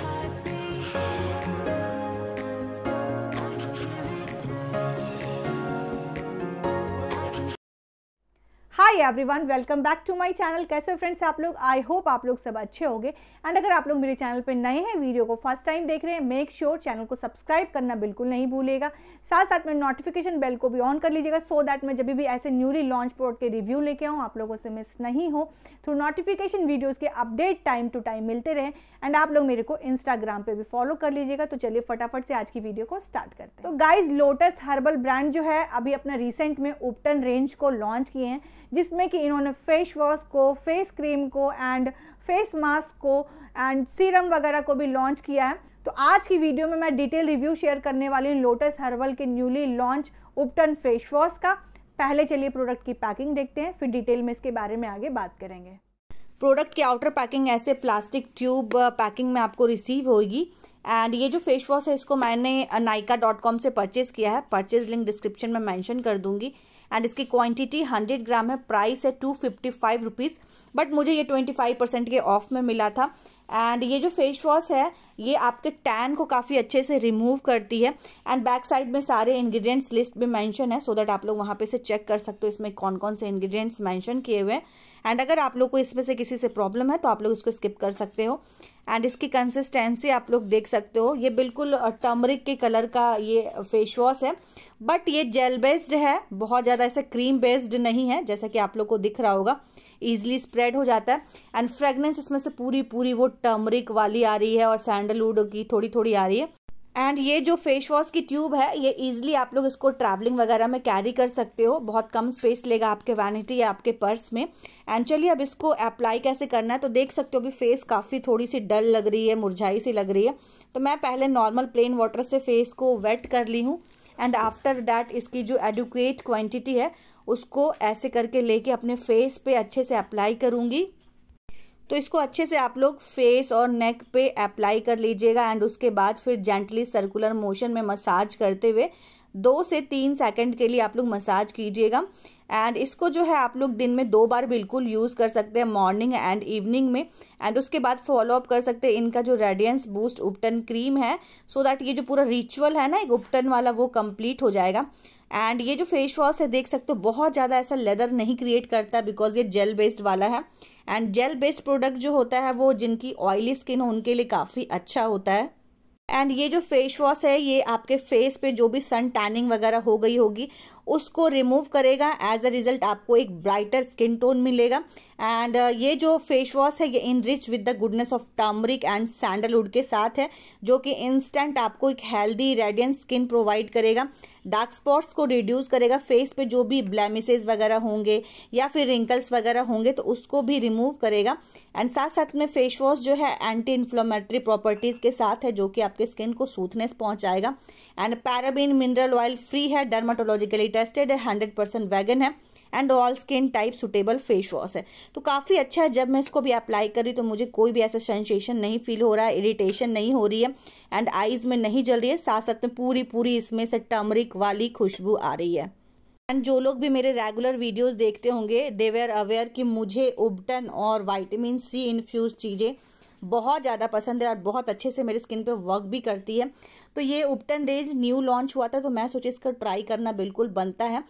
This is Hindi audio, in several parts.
heart. Hi everyone welcome back to my channel कैसे फ्रेंड्स आप लोग आई होप आप लोग सब अच्छे होंगे एंड अगर आप लोग मेरे चैनल पे नए हैं वीडियो को फर्स्ट टाइम देख रहे हैं मेक श्योर चैनल को सब्सक्राइब करना बिल्कुल नहीं भूलेगा साथ साथ में नोटिफिकेशन बेल को भी ऑन कर लीजिएगा सो दैट मैं जब भी ऐसे न्यूली लॉन्च प्रोडक्ट के रिव्यू लेके आऊँ आप लोगों से मिस नहीं हो थ्रू नोटिफिकेशन वीडियोज़ के अपडेट टाइम टू टाइम मिलते रहे एंड आप लोग मेरे को इंस्टाग्राम पर भी फॉलो कर लीजिएगा तो चलिए फटाफट से आज की वीडियो को स्टार्ट करते हैं तो गाइज लोटस हर्बल ब्रांड जो है अभी अपना रिसेंट में ओपटन रेंज को लॉन्च किए हैं जिसमें कि इन्होंने फेस वॉश को फेस क्रीम को एंड फेस मास्क को एंड सीरम वगैरह को भी लॉन्च किया है तो आज की वीडियो में मैं डिटेल रिव्यू शेयर करने वाली हूँ लोटस हर्बल के न्यूली लॉन्च उपटन फेस वॉश का पहले चलिए प्रोडक्ट की पैकिंग देखते हैं फिर डिटेल में इसके बारे में आगे बात करेंगे प्रोडक्ट की आउटर पैकिंग ऐसे प्लास्टिक ट्यूब पैकिंग में आपको रिसीव होगी एंड ये जो फेस वॉश है इसको मैंने नाइका डॉट कॉम से परचेज़ किया है परचेज लिंक डिस्क्रिप्शन में मेंशन कर दूंगी एंड इसकी क्वांटिटी 100 ग्राम है प्राइस है two fifty five rupees but मुझे ये ट्वेंटी फाइव परसेंट के ऑफ में मिला था एंड ये जो फेस वॉश है ये आपके टैन को काफ़ी अच्छे से रिमूव करती है एंड बैक साइड में सारे इंग्रेडिएंट्स लिस्ट भी मेंशन है सो so दैट आप लोग वहाँ पे से चेक कर सकते हो इसमें कौन कौन से इंग्रेडिएंट्स मेंशन किए हुए हैं एंड अगर आप लोग को इसमें से किसी से प्रॉब्लम है तो आप लोग इसको स्किप कर सकते हो एंड इसकी कंसिस्टेंसी आप लोग देख सकते हो ये बिल्कुल टर्मरिक के कलर का ये फेस वॉश है बट ये जेल बेस्ड है बहुत ज़्यादा ऐसा क्रीम बेस्ड नहीं है जैसा कि आप लोग को दिख रहा होगा ईजिली स्प्रेड हो जाता है एंड फ्रेगनेंस इसमें से पूरी पूरी वो टर्मरिक वाली आ रही है और सैंडलवुड की थोड़ी थोड़ी आ रही है एंड ये जो फेस वॉश की ट्यूब है ये ईजिली आप लोग इसको ट्रैवलिंग वगैरह में कैरी कर सकते हो बहुत कम स्पेस लेगा आपके वैनिटी या आपके पर्स में एंड चलिए अब इसको अप्लाई कैसे करना है तो देख सकते हो अभी फेस काफ़ी थोड़ी सी डल लग रही है मुरझाई सी लग रही है तो मैं पहले नॉर्मल प्लेन वाटर से फेस को वेट कर ली हूँ एंड आफ्टर डैट इसकी जो एडुकेट क्वांटिटी है उसको ऐसे करके लेके अपने फेस पे अच्छे से अप्लाई करूँगी तो इसको अच्छे से आप लोग फेस और नेक पे अप्लाई कर लीजिएगा एंड उसके बाद फिर जेंटली सर्कुलर मोशन में मसाज करते हुए दो से तीन सेकंड के लिए आप लोग मसाज कीजिएगा एंड इसको जो है आप लोग दिन में दो बार बिल्कुल यूज़ कर सकते हैं मॉर्निंग एंड इवनिंग में एंड उसके बाद फॉलोअप कर सकते हैं इनका जो रेडियंस बूस्ट उपटन क्रीम है सो so दैट ये जो पूरा रिचुअल है ना एक उपटन वाला वो कंप्लीट हो जाएगा एंड ये जो फेस वॉश है देख सकते हो बहुत ज़्यादा ऐसा लेदर नहीं क्रिएट करता बिकॉज ये जेल बेस्ड वाला है एंड जेल बेस्ड प्रोडक्ट जो होता है वो जिनकी ऑयली स्किन हो उनके लिए काफ़ी अच्छा होता है एंड ये जो फेस वॉश है ये आपके फेस पे जो भी सन टैनिंग वगैरह हो गई होगी उसको रिमूव करेगा एज अ रिजल्ट आपको एक ब्राइटर स्किन टोन मिलेगा एंड uh, ये जो फेस वॉश है ये enriched with the goodness of turmeric and sandalwood के साथ है जो कि इंस्टेंट आपको एक हेल्दी रेडियंट स्किन प्रोवाइड करेगा डार्क स्पॉट्स को रिड्यूस करेगा फेस पे जो भी ब्लैमिसेज वगैरह होंगे या फिर रिंकल्स वगैरह होंगे तो उसको भी रिमूव करेगा एंड साथ साथ में फेस वॉश जो है एंटी इन्फ्लोमेट्री प्रॉपर्टीज़ के साथ है जो कि आपके स्किन को सूथनेस पहुंचाएगा and paraben mineral oil free है डर्माटोलॉजिकली टेस्टेड है हंड्रेड परसेंट वैगन है and all skin type suitable face wash है तो काफ़ी अच्छा है जब मैं इसको भी अप्लाई कर रही तो मुझे कोई भी ऐसा सेंसेशन नहीं फील हो रहा है इरीटेशन नहीं हो रही है एंड आईज़ में नहीं जल रही है साथ साथ में पूरी पूरी इसमें से टर्मरिक वाली खुशबू आ रही है एंड जो लोग भी मेरे रेगुलर वीडियोज़ देखते होंगे दे आर अवेयर कि मुझे उबटन और वाइटमिन सी इन्फ्यूज चीज़ें बहुत ज़्यादा पसंद है और बहुत अच्छे से मेरे स्किन पे वर्क भी करती है तो ये उपटन रेज न्यू लॉन्च हुआ था तो मैं सोची इसका ट्राई करना बिल्कुल बनता है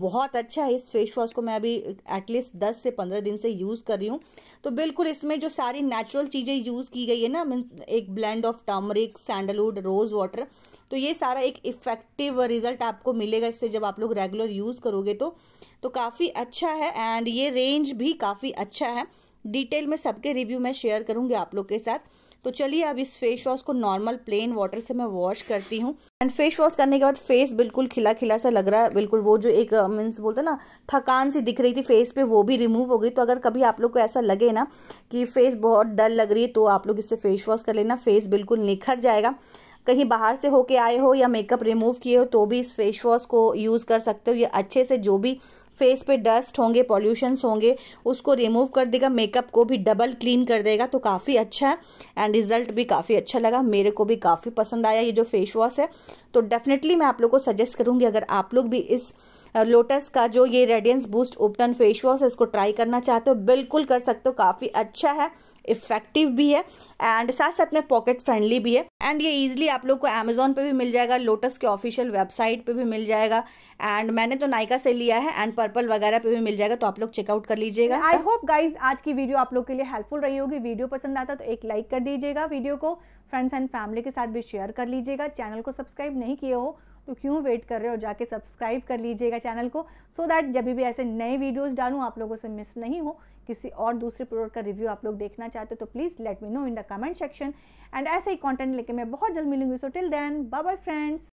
बहुत अच्छा है इस फेस वॉश को मैं अभी एटलीस्ट दस से पंद्रह दिन से यूज़ कर रही हूँ तो बिल्कुल इसमें जो सारी नेचुरल चीज़ें यूज़ की गई है ना मीन एक blend of turmeric sandalwood rose water तो ये सारा एक इफ़ेक्टिव रिजल्ट आपको मिलेगा इससे जब आप लोग रेगुलर यूज़ करोगे तो, तो काफ़ी अच्छा है एंड ये रेंज भी काफ़ी अच्छा है डिटेल में सबके रिव्यू मैं शेयर करूँगी आप लोग के साथ तो चलिए अब इस फेस वॉश को नॉर्मल प्लेन वाटर से मैं वॉश करती हूँ एंड फेस वॉश करने के बाद फेस बिल्कुल खिला खिला सा लग रहा है बिल्कुल वो जो एक मीन्स बोलते ना थकान सी दिख रही थी फेस पे वो भी रिमूव हो गई तो अगर कभी आप लोग को ऐसा लगे ना कि फेस बहुत डल लग रही है तो आप लोग इससे फेस वॉश कर लेना फेस बिल्कुल निखर जाएगा कहीं बाहर से होके आए हो या मेकअप रिमूव किए हो तो भी इस फेस वॉश को यूज़ कर सकते हो ये अच्छे से जो भी फेस पे डस्ट होंगे पॉल्यूशंस होंगे उसको रिमूव कर देगा मेकअप को भी डबल क्लीन कर देगा तो काफ़ी अच्छा है एंड रिजल्ट भी काफ़ी अच्छा लगा मेरे को भी काफ़ी पसंद आया ये जो फेस वॉश है तो डेफिनेटली मैं आप लोग को सजेस्ट करूँगी अगर आप लोग भी इस लोटस का जो ये रेडियंस बूस्ट ओपटन फेस वॉश है इसको ट्राई करना चाहते हो बिल्कुल कर सकते हो काफ़ी अच्छा है इफेक्टिव भी है एंड साथ साथ में पॉकेट फ्रेंडली भी है एंड ये इजिली आप लोग को अमेजोन पे भी मिल जाएगा लोटस के ऑफिशियल वेबसाइट पे भी मिल जाएगा एंड मैंने तो नाइका से लिया है एंड पर्पल वगैरह पे भी मिल जाएगा तो आप लोग चेकआउट कर लीजिएगा आई होप गाइज आज की वीडियो आप लोग के लिए हेल्पफुल रही होगी वीडियो पसंद आता तो एक लाइक कर दीजिएगा वीडियो को फ्रेंड्स एंड फैमिली के साथ भी शेयर कर लीजिएगा चैनल को सब्सक्राइब नहीं किए हो तो क्यों वेट कर रहे हो जाके सब्सक्राइब कर लीजिएगा चैनल को सो so दैट जब भी ऐसे नए वीडियोस डालूँ आप लोगों से मिस नहीं हो किसी और दूसरे प्रोडक्ट का रिव्यू आप लोग देखना चाहते हो तो please let me know in the comment section and ऐसे ही कॉन्टेंट लेके मैं बहुत जल्द मिलूंगी so till then bye bye friends